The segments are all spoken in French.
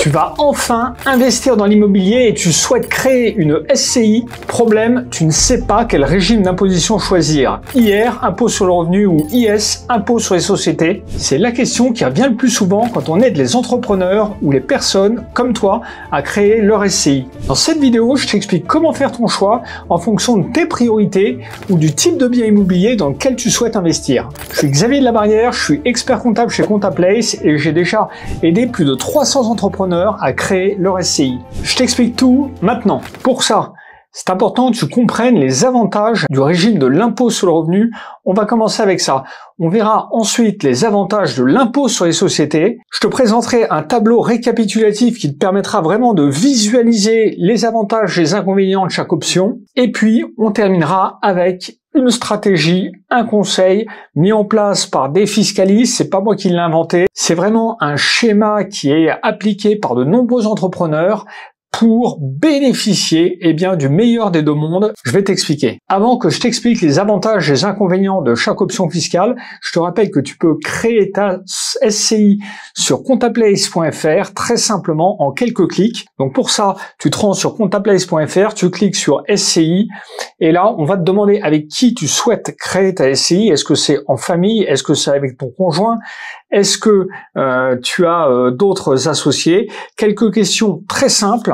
Tu vas enfin investir dans l'immobilier et tu souhaites créer une SCI. Problème, tu ne sais pas quel régime d'imposition choisir. IR, impôt sur le revenu ou IS, impôt sur les sociétés. C'est la question qui revient le plus souvent quand on aide les entrepreneurs ou les personnes comme toi à créer leur SCI. Dans cette vidéo, je t'explique comment faire ton choix en fonction de tes priorités ou du type de bien immobilier dans lequel tu souhaites investir. Je suis Xavier de la Barrière, je suis expert comptable chez ComptaPlace et j'ai déjà aidé plus de 300 entrepreneurs à créer leur SCI. Je t'explique tout maintenant. Pour ça, c'est important que tu comprennes les avantages du régime de l'impôt sur le revenu. On va commencer avec ça. On verra ensuite les avantages de l'impôt sur les sociétés. Je te présenterai un tableau récapitulatif qui te permettra vraiment de visualiser les avantages et les inconvénients de chaque option. Et puis, on terminera avec une stratégie, un conseil mis en place par des fiscalistes, c'est pas moi qui l'ai inventé, c'est vraiment un schéma qui est appliqué par de nombreux entrepreneurs pour bénéficier eh bien, du meilleur des deux mondes Je vais t'expliquer. Avant que je t'explique les avantages et les inconvénients de chaque option fiscale, je te rappelle que tu peux créer ta SCI sur comptaplace.fr très simplement en quelques clics. Donc pour ça, tu te rends sur comptaplace.fr, tu cliques sur SCI et là, on va te demander avec qui tu souhaites créer ta SCI. Est-ce que c'est en famille Est-ce que c'est avec ton conjoint Est-ce que euh, tu as euh, d'autres associés Quelques questions très simples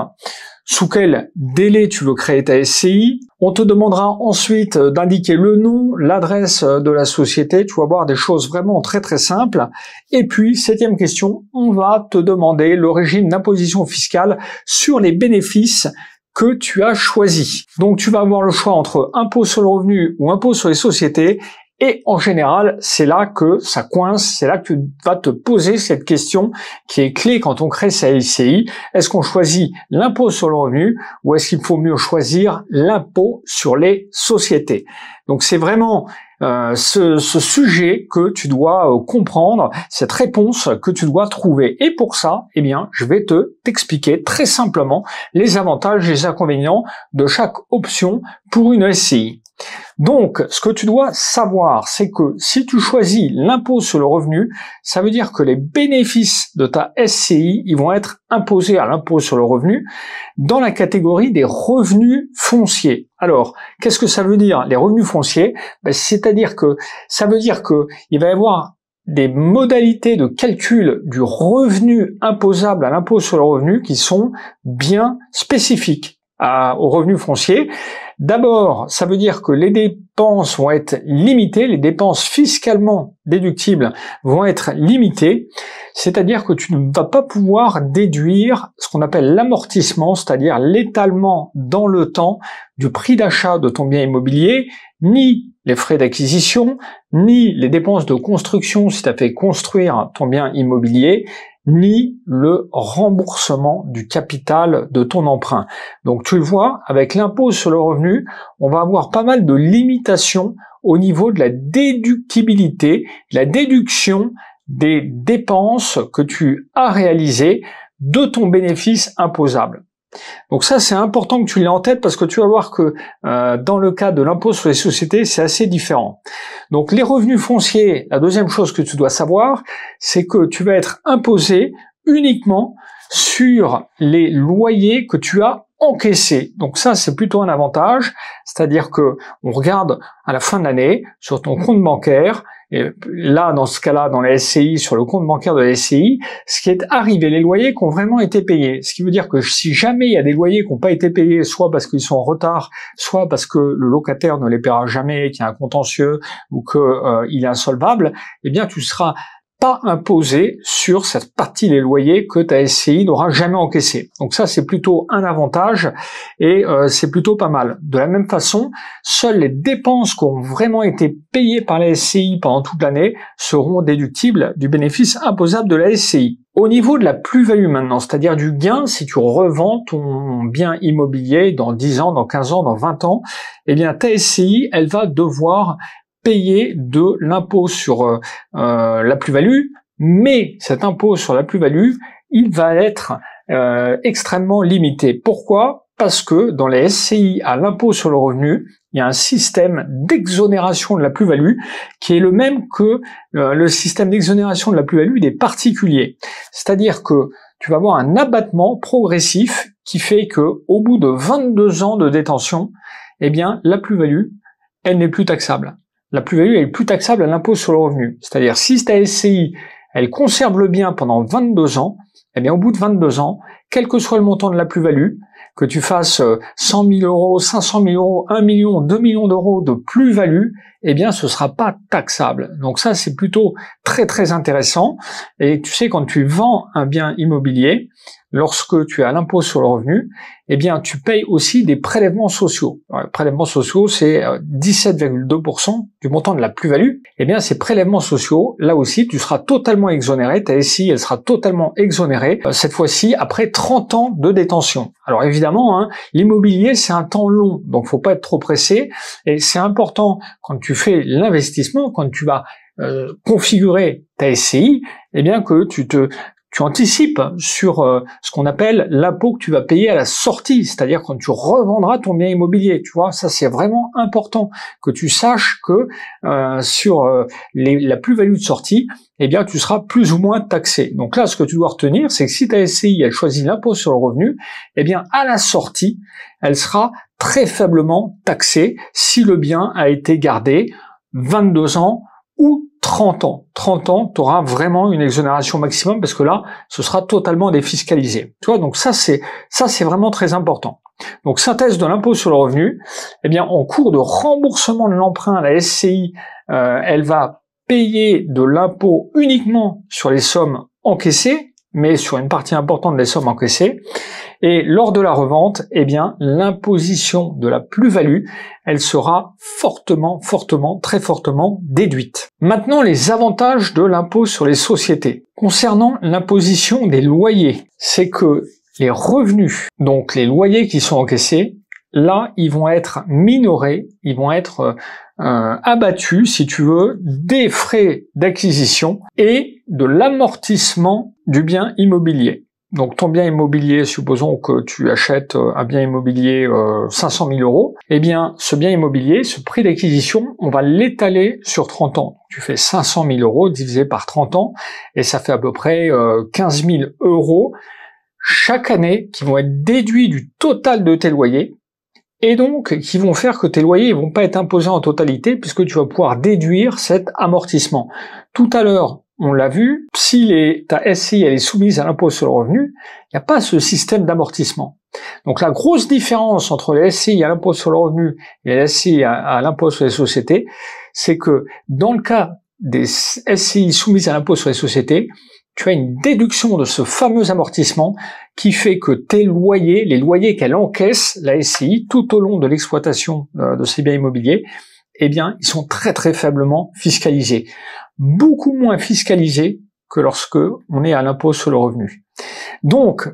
sous quel délai tu veux créer ta SCI. On te demandera ensuite euh, d'indiquer le nom, l'adresse euh, de la société. Tu vas voir des choses vraiment très très simples. Et puis, septième question, on va te demander le régime d'imposition fiscale sur les bénéfices que tu as choisi. Donc tu vas avoir le choix entre impôt sur le revenu ou impôt sur les sociétés et en général, c'est là que ça coince, c'est là que tu vas te poser cette question qui est clé quand on crée sa SCI. Est-ce qu'on choisit l'impôt sur le revenu ou est-ce qu'il faut mieux choisir l'impôt sur les sociétés Donc c'est vraiment euh, ce, sujet que tu dois euh, comprendre, cette réponse que tu dois trouver. Et pour ça, eh bien, je vais te t'expliquer très simplement les avantages et les inconvénients de chaque option pour une SCI. Donc, ce que tu dois savoir, c'est que si tu choisis l'impôt sur le revenu, ça veut dire que les bénéfices de ta SCI, ils vont être imposés à l'impôt sur le revenu dans la catégorie des revenus fonciers. Alors, qu'est-ce que ça veut dire les revenus fonciers ben, C'est-à-dire que ça veut dire que il va y avoir des modalités de calcul du revenu imposable à l'impôt sur le revenu qui sont bien spécifiques aux revenus fonciers. D'abord, ça veut dire que les dépenses vont être limitées, les dépenses fiscalement déductibles vont être limitées, c'est-à-dire que tu ne vas pas pouvoir déduire ce qu'on appelle l'amortissement, c'est-à-dire l'étalement dans le temps du prix d'achat de ton bien immobilier, ni les frais d'acquisition, ni les dépenses de construction si tu as fait construire ton bien immobilier, ni le remboursement du capital de ton emprunt. Donc tu le vois, avec l'impôt sur le revenu, on va avoir pas mal de limitations au niveau de la déductibilité, la déduction des dépenses que tu as réalisées de ton bénéfice imposable. Donc ça, c'est important que tu l'aies en tête parce que tu vas voir que euh, dans le cas de l'impôt sur les sociétés, c'est assez différent. Donc les revenus fonciers, la deuxième chose que tu dois savoir, c'est que tu vas être imposé uniquement sur les loyers que tu as encaissés. Donc ça, c'est plutôt un avantage, c'est-à-dire que on regarde à la fin de l'année sur ton compte bancaire et là, dans ce cas-là, dans la SCI, sur le compte bancaire de la SCI, ce qui est arrivé, les loyers qui ont vraiment été payés. Ce qui veut dire que si jamais il y a des loyers qui n'ont pas été payés, soit parce qu'ils sont en retard, soit parce que le locataire ne les paiera jamais, qu'il y a un contentieux ou qu'il est insolvable, eh bien, tu seras pas imposer sur cette partie des loyers que ta SCI n'aura jamais encaissé. Donc ça, c'est plutôt un avantage et euh, c'est plutôt pas mal. De la même façon, seules les dépenses qui ont vraiment été payées par la SCI pendant toute l'année seront déductibles du bénéfice imposable de la SCI. Au niveau de la plus-value maintenant, c'est-à-dire du gain, si tu revends ton bien immobilier dans 10 ans, dans 15 ans, dans 20 ans, eh bien ta SCI, elle va devoir payer de l'impôt sur euh, euh, la plus-value, mais cet impôt sur la plus-value, il va être euh, extrêmement limité. Pourquoi Parce que dans les SCI à l'impôt sur le revenu, il y a un système d'exonération de la plus-value qui est le même que le système d'exonération de la plus-value des particuliers. C'est-à-dire que tu vas avoir un abattement progressif qui fait que au bout de 22 ans de détention, eh bien la plus-value, elle n'est plus taxable la plus-value est plus taxable à l'impôt sur le revenu. C'est-à-dire si ta SCI, elle conserve le bien pendant 22 ans, eh bien au bout de 22 ans, quel que soit le montant de la plus-value, que tu fasses 100 euh, 000 euros, 500 000 euros, 1 million, 2 millions d'euros de plus-value, eh bien ce sera pas taxable. Donc ça c'est plutôt très très intéressant. Et tu sais quand tu vends un bien immobilier, lorsque tu as l'impôt sur le revenu, eh bien, tu payes aussi des prélèvements sociaux. les prélèvements sociaux, c'est 17,2% euh, du montant de la plus-value. Eh bien, ces prélèvements sociaux, là aussi, tu seras totalement exonéré. Ta SCI, elle sera totalement exonérée, euh, cette fois-ci, après 30 ans de détention. Alors, évidemment, hein, l'immobilier, c'est un temps long, donc faut pas être trop pressé. Et c'est important, quand tu fais l'investissement, quand tu vas euh, configurer ta SCI, eh bien que tu te tu anticipes sur euh, ce qu'on appelle l'impôt que tu vas payer à la sortie, c'est-à-dire quand tu revendras ton bien immobilier. Tu vois, ça c'est vraiment important que tu saches que euh, sur euh, la plus-value de sortie, eh bien tu seras plus ou moins taxé. Donc là, ce que tu dois retenir, c'est que si ta SCI a choisi l'impôt sur le revenu, eh bien à la sortie, elle sera très faiblement taxée si le bien a été gardé 22 ans ou 30 ans. 30 ans, tu auras vraiment une exonération maximum parce que là, ce sera totalement défiscalisé. donc ça c'est ça c'est vraiment très important. Donc synthèse de l'impôt sur le revenu, eh bien en cours de remboursement de l'emprunt, la SCI, euh, elle va payer de l'impôt uniquement sur les sommes encaissées, mais sur une partie importante des sommes encaissées. Et lors de la revente, eh bien, l'imposition de la plus-value, elle sera fortement, fortement, très fortement déduite. Maintenant, les avantages de l'impôt sur les sociétés. Concernant l'imposition des loyers, c'est que les revenus, donc les loyers qui sont encaissés, là, ils vont être minorés, ils vont être euh, abattus, si tu veux, des frais d'acquisition et de l'amortissement du bien immobilier donc ton bien immobilier, supposons que tu achètes euh, un bien immobilier 500 euh, 000 euros, eh bien ce bien immobilier, ce prix d'acquisition, on va l'étaler sur 30 ans. Tu fais 500 000 euros divisé par 30 ans, et ça fait à peu près 15 euh, 000 euros chaque année qui vont être déduits du total de tes loyers, et donc qui vont faire que tes loyers ne vont pas être imposés en totalité puisque tu vas pouvoir déduire cet amortissement. Tout à l'heure, on l'a vu, si ta SCI elle est soumise à l'impôt sur le revenu, il n'y a pas ce système d'amortissement. Donc la grosse différence entre les SCI à l'impôt sur le revenu et les SCI à, à l'impôt sur les sociétés, c'est que dans le cas des SCI soumises à l'impôt sur les sociétés, tu as une déduction de ce fameux amortissement qui fait que tes loyers, les loyers qu'elle encaisse, la SCI, tout au long de l'exploitation euh, de ses biens immobiliers, eh bien, ils sont très très faiblement fiscalisés beaucoup moins fiscalisé que lorsque on est à l'impôt sur le revenu. Donc,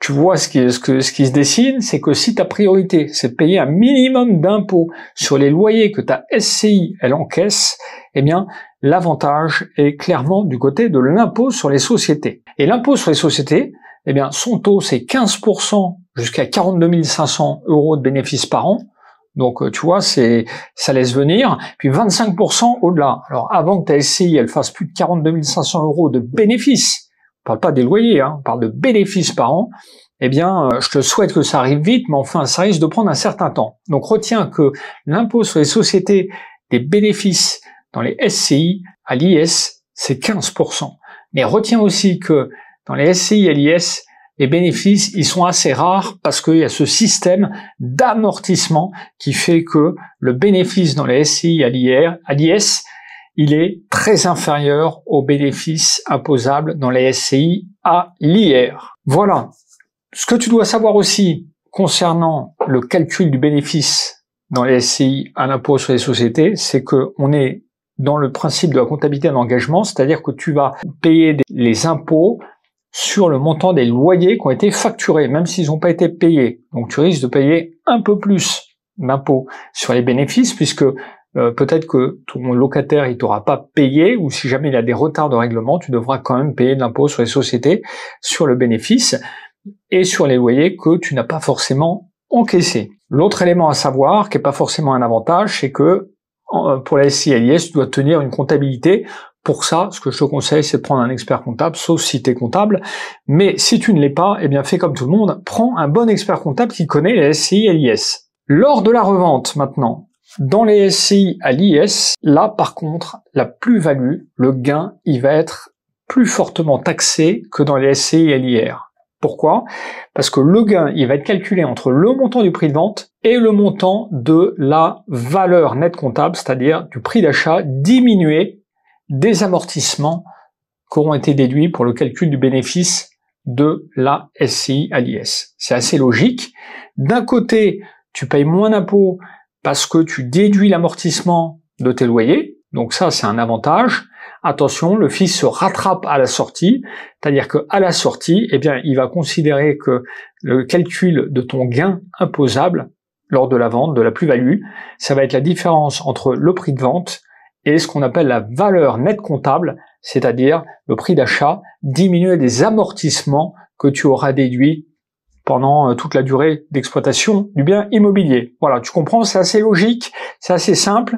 tu vois ce qui, ce qui se dessine, c'est que si ta priorité, c'est de payer un minimum d'impôts sur les loyers que ta SCI, elle encaisse, eh bien, l'avantage est clairement du côté de l'impôt sur les sociétés. Et l'impôt sur les sociétés, eh bien, son taux, c'est 15% jusqu'à 42 500 euros de bénéfices par an, donc, euh, tu vois, c'est, ça laisse venir. Puis 25% au-delà. Alors, avant que ta SCI, elle fasse plus de 42 500 euros de bénéfices, on parle pas des loyers, hein. on parle de bénéfices par an, eh bien, euh, je te souhaite que ça arrive vite, mais enfin, ça risque de prendre un certain temps. Donc, retiens que l'impôt sur les sociétés des bénéfices dans les SCI à l'IS, c'est 15%. Mais retiens aussi que dans les SCI à l'IS, les bénéfices, ils sont assez rares parce qu'il y a ce système d'amortissement qui fait que le bénéfice dans les SCI à l'IS, il est très inférieur au bénéfice imposable dans les SCI à l'IR. Voilà. Ce que tu dois savoir aussi concernant le calcul du bénéfice dans les SCI à l'impôt sur les sociétés, c'est qu'on est dans le principe de la comptabilité d'engagement, c'est-à-dire que tu vas payer les impôts sur le montant des loyers qui ont été facturés, même s'ils n'ont pas été payés. Donc tu risques de payer un peu plus d'impôts sur les bénéfices, puisque euh, peut-être que ton locataire il t'aura pas payé, ou si jamais il a des retards de règlement, tu devras quand même payer de l'impôt sur les sociétés, sur le bénéfice et sur les loyers que tu n'as pas forcément encaissés. L'autre élément à savoir, qui n'est pas forcément un avantage, c'est que euh, pour la SCLIS, tu dois tenir une comptabilité pour ça, ce que je te conseille, c'est de prendre un expert comptable, sauf si tu es comptable. Mais si tu ne l'es pas, eh bien fais comme tout le monde, prends un bon expert comptable qui connaît les SCI et l'IS. Lors de la revente maintenant, dans les SCI à l'IS, là par contre, la plus-value, le gain, il va être plus fortement taxé que dans les SCI à l'IR. Pourquoi Parce que le gain, il va être calculé entre le montant du prix de vente et le montant de la valeur nette comptable, c'est-à-dire du prix d'achat diminué des amortissements qui auront été déduits pour le calcul du bénéfice de la SCI à l'IS. C'est assez logique. D'un côté, tu payes moins d'impôts parce que tu déduis l'amortissement de tes loyers. Donc ça, c'est un avantage. Attention, le fils se rattrape à la sortie, c'est-à-dire qu'à la sortie, eh bien, il va considérer que le calcul de ton gain imposable lors de la vente, de la plus-value, ça va être la différence entre le prix de vente et ce qu'on appelle la valeur nette comptable, c'est-à-dire le prix d'achat diminué des amortissements que tu auras déduits pendant euh, toute la durée d'exploitation du bien immobilier. Voilà, tu comprends, c'est assez logique, c'est assez simple.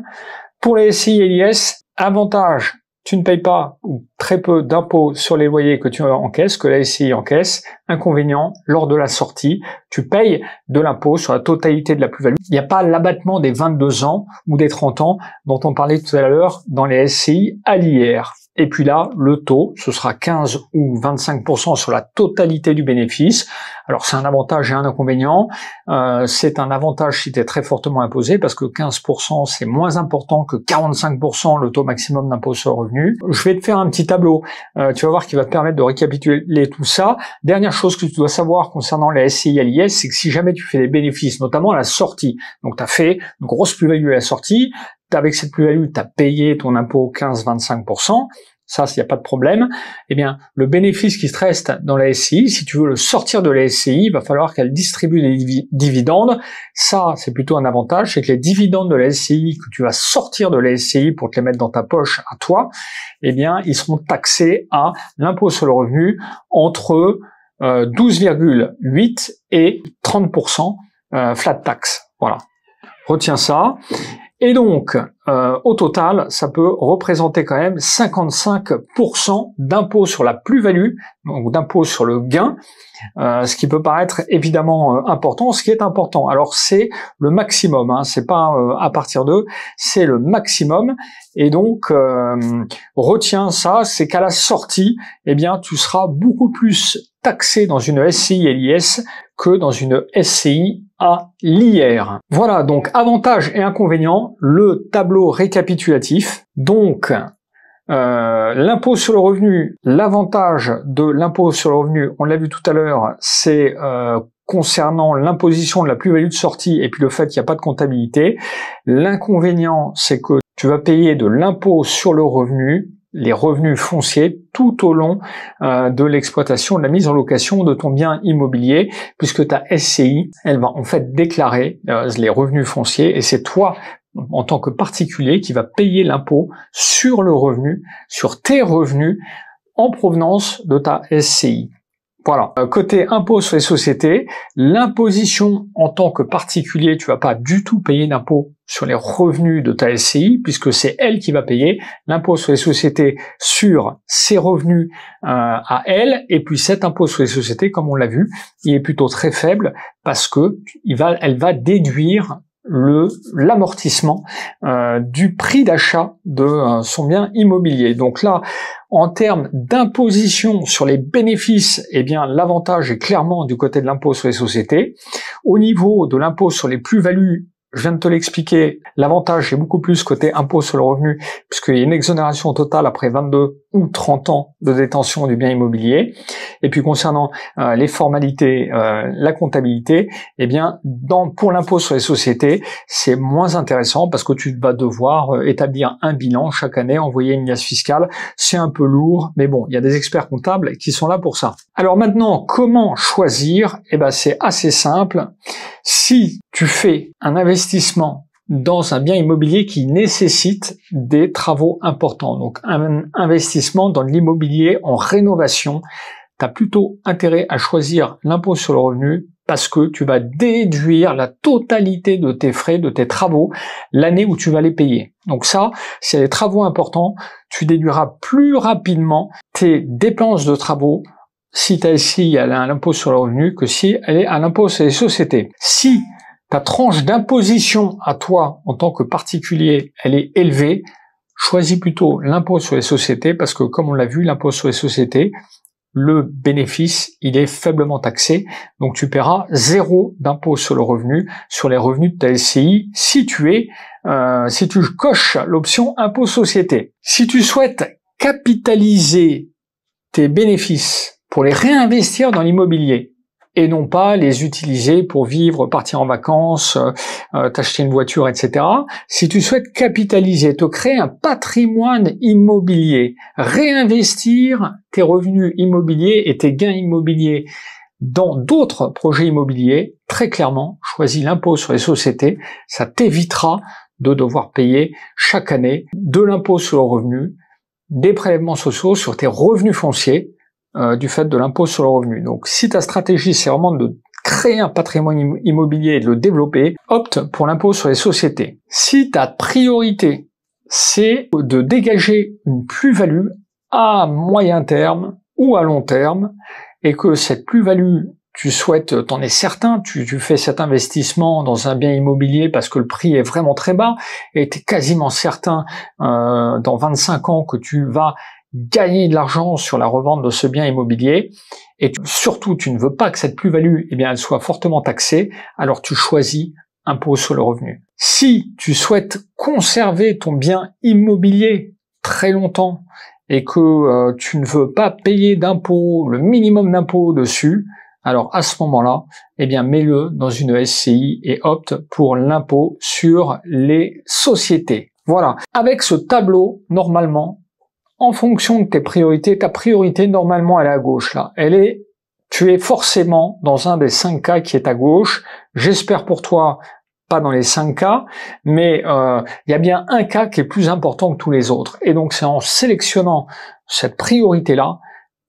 Pour les SCI et avantage tu ne payes pas ou très peu d'impôts sur les loyers que tu encaisses, que la SCI encaisse. Inconvénient, lors de la sortie, tu payes de l'impôt sur la totalité de la plus-value. Il n'y a pas l'abattement des 22 ans ou des 30 ans dont on parlait tout à l'heure dans les SCI à l'IR. Et puis là, le taux, ce sera 15 ou 25% sur la totalité du bénéfice. Alors c'est un avantage et un inconvénient. Euh, c'est un avantage si tu es très fortement imposé, parce que 15% c'est moins important que 45% le taux maximum d'impôt sur le revenu. Je vais te faire un petit tableau, euh, tu vas voir, qui va te permettre de récapituler tout ça. Dernière chose que tu dois savoir concernant la SCI l'IS, c'est que si jamais tu fais des bénéfices, notamment à la sortie, donc tu as fait une grosse plus-value à la sortie, avec cette plus-value, tu as payé ton impôt 15-25%, ça, s'il n'y a pas de problème, eh bien, le bénéfice qui te reste dans la SCI, si tu veux le sortir de la SCI, il va falloir qu'elle distribue des dividendes. Ça, c'est plutôt un avantage, c'est que les dividendes de la SCI que tu vas sortir de la SCI pour te les mettre dans ta poche à toi, eh bien, ils seront taxés à l'impôt sur le revenu entre 12,8 euh, et 30% euh, flat tax. Voilà. Retiens ça. Et donc, euh, au total, ça peut représenter quand même 55% d'impôt sur la plus-value, donc d'impôt sur le gain, euh, ce qui peut paraître évidemment euh, important. Ce qui est important, alors c'est le maximum, hein, c'est pas à partir d'eux, c'est le maximum. Et donc, retiens ça, c'est qu'à la sortie, eh bien, tu seras beaucoup plus taxé dans une SCI l'IS que dans une SCI à l'IR. Voilà donc avantages et inconvénients, le tableau récapitulatif. Donc euh, l'impôt sur le revenu, l'avantage de l'impôt sur le revenu, on l'a vu tout à l'heure, c'est euh, concernant l'imposition de la plus-value de sortie et puis le fait qu'il n'y a pas de comptabilité. L'inconvénient, c'est que tu vas payer de l'impôt sur le revenu les revenus fonciers tout au long euh, de l'exploitation, de la mise en location de ton bien immobilier, puisque ta SCI, elle va en fait déclarer euh, les revenus fonciers et c'est toi en tant que particulier qui va payer l'impôt sur le revenu, sur tes revenus en provenance de ta SCI. Voilà. Euh, côté impôt sur les sociétés, l'imposition en tant que particulier, tu vas pas du tout payer d'impôt sur les revenus de ta SCI puisque c'est elle qui va payer l'impôt sur les sociétés sur ses revenus euh, à elle et puis cet impôt sur les sociétés, comme on l'a vu, il est plutôt très faible parce que il va, elle va déduire le l'amortissement euh, du prix d'achat de euh, son bien immobilier. Donc là, en termes d'imposition sur les bénéfices, eh bien l'avantage est clairement du côté de l'impôt sur les sociétés. Au niveau de l'impôt sur les plus-values, je viens de te l'expliquer, l'avantage est beaucoup plus côté impôt sur le revenu, puisqu'il y a une exonération totale après 22 30 ans de détention du bien immobilier. Et puis concernant euh, les formalités, euh, la comptabilité, eh bien dans, pour l'impôt sur les sociétés, c'est moins intéressant parce que tu vas devoir euh, établir un bilan chaque année, envoyer une liasse fiscale. C'est un peu lourd, mais bon, il y a des experts comptables qui sont là pour ça. Alors maintenant, comment choisir Eh ben c'est assez simple. Si tu fais un investissement dans un bien immobilier qui nécessite des travaux importants. Donc un investissement dans l'immobilier en rénovation, tu as plutôt intérêt à choisir l'impôt sur le revenu parce que tu vas déduire la totalité de tes frais, de tes travaux, l'année où tu vas les payer. Donc ça, si y a des travaux importants, tu déduiras plus rapidement tes dépenses de travaux si tu si elle à l'impôt sur le revenu que si elle est à l'impôt sur les sociétés. Si ta tranche d'imposition à toi en tant que particulier, elle est élevée, choisis plutôt l'impôt sur les sociétés parce que comme on l'a vu, l'impôt sur les sociétés, le bénéfice, il est faiblement taxé. Donc tu paieras zéro d'impôt sur le revenu, sur les revenus de ta SCI, si tu es, euh, si tu coches l'option impôt société. Si tu souhaites capitaliser tes bénéfices pour les réinvestir dans l'immobilier, et non pas les utiliser pour vivre, partir en vacances, euh, euh, t'acheter une voiture, etc. Si tu souhaites capitaliser, te créer un patrimoine immobilier, réinvestir tes revenus immobiliers et tes gains immobiliers dans d'autres projets immobiliers, très clairement, choisis l'impôt sur les sociétés, ça t'évitera de devoir payer chaque année de l'impôt sur le revenu, des prélèvements sociaux sur tes revenus fonciers, euh, du fait de l'impôt sur le revenu. Donc si ta stratégie c'est vraiment de créer un patrimoine immobilier et de le développer, opte pour l'impôt sur les sociétés. Si ta priorité c'est de dégager une plus-value à moyen terme ou à long terme, et que cette plus-value, tu souhaites, t'en es certain, tu, fais cet investissement dans un bien immobilier parce que le prix est vraiment très bas, et tu es quasiment certain euh, dans 25 ans que tu vas gagner de l'argent sur la revente de ce bien immobilier et surtout tu ne veux pas que cette plus-value eh bien elle soit fortement taxée, alors tu choisis impôt sur le revenu. Si tu souhaites conserver ton bien immobilier très longtemps et que euh, tu ne veux pas payer d'impôt, le minimum d'impôt dessus, alors à ce moment-là, eh bien mets-le dans une SCI et opte pour l'impôt sur les sociétés. Voilà. Avec ce tableau, normalement, en fonction de tes priorités, ta priorité normalement elle est à gauche là. Elle est, tu es forcément dans un des cinq cas qui est à gauche. J'espère pour toi pas dans les cinq cas, mais euh, il y a bien un cas qui est plus important que tous les autres. Et donc c'est en sélectionnant cette priorité là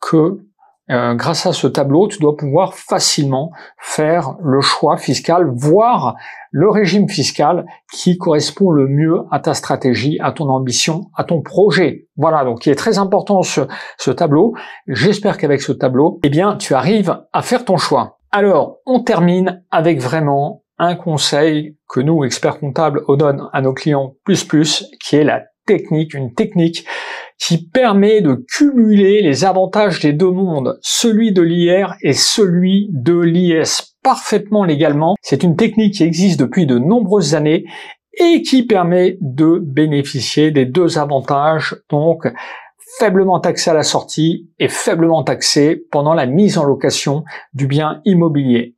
que euh, grâce à ce tableau, tu dois pouvoir facilement faire le choix fiscal, voire le régime fiscal qui correspond le mieux à ta stratégie, à ton ambition, à ton projet. Voilà, donc il est très important ce, ce tableau. J'espère qu'avec ce tableau, eh bien, tu arrives à faire ton choix. Alors, on termine avec vraiment un conseil que nous, experts comptables, on donne à nos clients plus plus, qui est la technique, une technique qui permet de cumuler les avantages des deux mondes, celui de l'IR et celui de l'IS parfaitement légalement. C'est une technique qui existe depuis de nombreuses années et qui permet de bénéficier des deux avantages, donc faiblement taxé à la sortie et faiblement taxé pendant la mise en location du bien immobilier.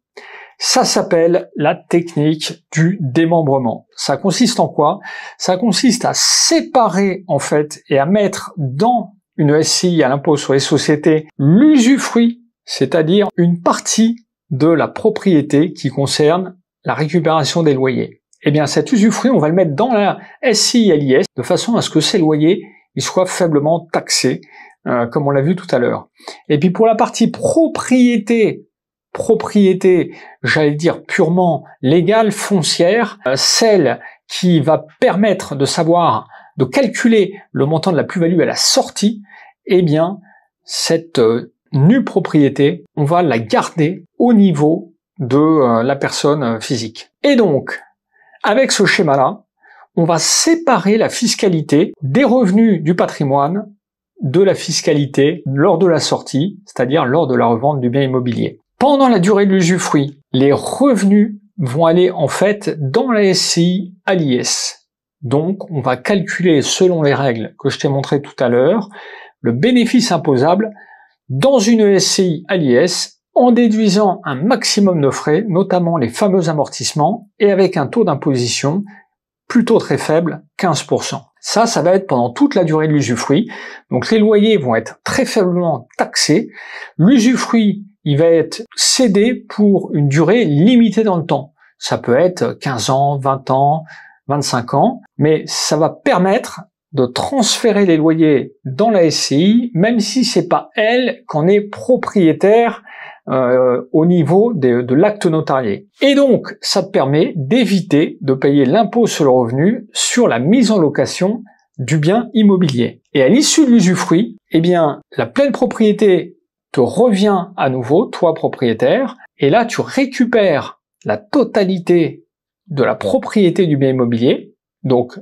Ça s'appelle la technique du démembrement. Ça consiste en quoi Ça consiste à séparer en fait et à mettre dans une SCI à l'impôt sur les sociétés l'usufruit, c'est-à-dire une partie de la propriété qui concerne la récupération des loyers. Eh bien cet usufruit, on va le mettre dans la SCI l'IS de façon à ce que ces loyers ils soient faiblement taxés, euh, comme on l'a vu tout à l'heure. Et puis pour la partie propriété propriété, j'allais dire purement légale, foncière, euh, celle qui va permettre de savoir, de calculer le montant de la plus-value à la sortie, eh bien, cette euh, nue propriété, on va la garder au niveau de euh, la personne physique. Et donc, avec ce schéma-là, on va séparer la fiscalité des revenus du patrimoine de la fiscalité lors de la sortie, c'est-à-dire lors de la revente du bien immobilier. Pendant la durée de l'usufruit, les revenus vont aller en fait dans la SCI à l'IS. Donc on va calculer selon les règles que je t'ai montrées tout à l'heure le bénéfice imposable dans une SCI à l'IS en déduisant un maximum de frais, notamment les fameux amortissements, et avec un taux d'imposition plutôt très faible, 15%. Ça, ça va être pendant toute la durée de l'usufruit. Donc les loyers vont être très faiblement taxés. L'usufruit, il va être cédé pour une durée limitée dans le temps. Ça peut être 15 ans, 20 ans, 25 ans, mais ça va permettre de transférer les loyers dans la SCI, même si c'est pas elle qu'on est propriétaire euh, au niveau de l'acte notarié. Et donc, ça te permet d'éviter de payer l'impôt sur le revenu sur la mise en location du bien immobilier. Et à l'issue de l'usufruit, eh bien, la pleine propriété te revient à nouveau, toi propriétaire, et là, tu récupères la totalité de la propriété du bien immobilier, donc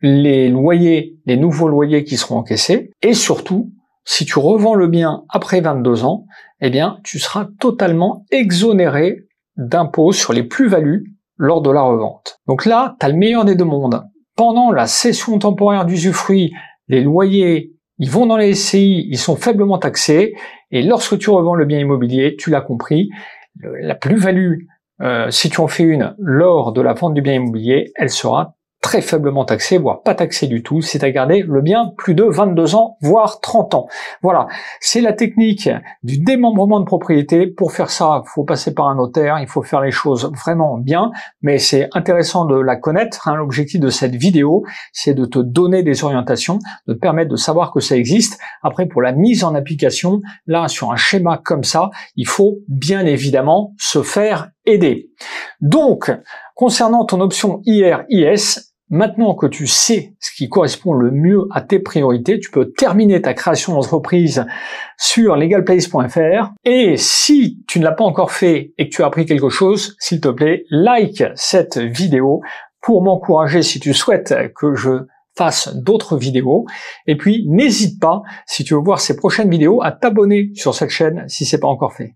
les loyers, les nouveaux loyers qui seront encaissés, et surtout si tu revends le bien après 22 ans, eh bien, tu seras totalement exonéré d'impôts sur les plus-values lors de la revente. Donc là, tu as le meilleur des deux mondes. Pendant la cession temporaire d'usufruit, les loyers, ils vont dans les SCI, ils sont faiblement taxés, et lorsque tu revends le bien immobilier, tu l'as compris, la plus-value, euh, si tu en fais une lors de la vente du bien immobilier, elle sera très faiblement taxé, voire pas taxé du tout, c'est à garder le bien plus de 22 ans, voire 30 ans. Voilà, c'est la technique du démembrement de propriété. Pour faire ça, il faut passer par un notaire, il faut faire les choses vraiment bien, mais c'est intéressant de la connaître. Hein, l'objectif de cette vidéo, c'est de te donner des orientations, de te permettre de savoir que ça existe. Après, pour la mise en application, là, sur un schéma comme ça, il faut bien évidemment se faire aider. Donc, concernant ton option IR-IS, Maintenant que tu sais ce qui correspond le mieux à tes priorités, tu peux terminer ta création d'entreprise sur legalplace.fr. Et si tu ne l'as pas encore fait et que tu as appris quelque chose, s'il te plaît, like cette vidéo pour m'encourager si tu souhaites que je fasse d'autres vidéos. Et puis, n'hésite pas, si tu veux voir ces prochaines vidéos, à t'abonner sur cette chaîne si ce n'est pas encore fait.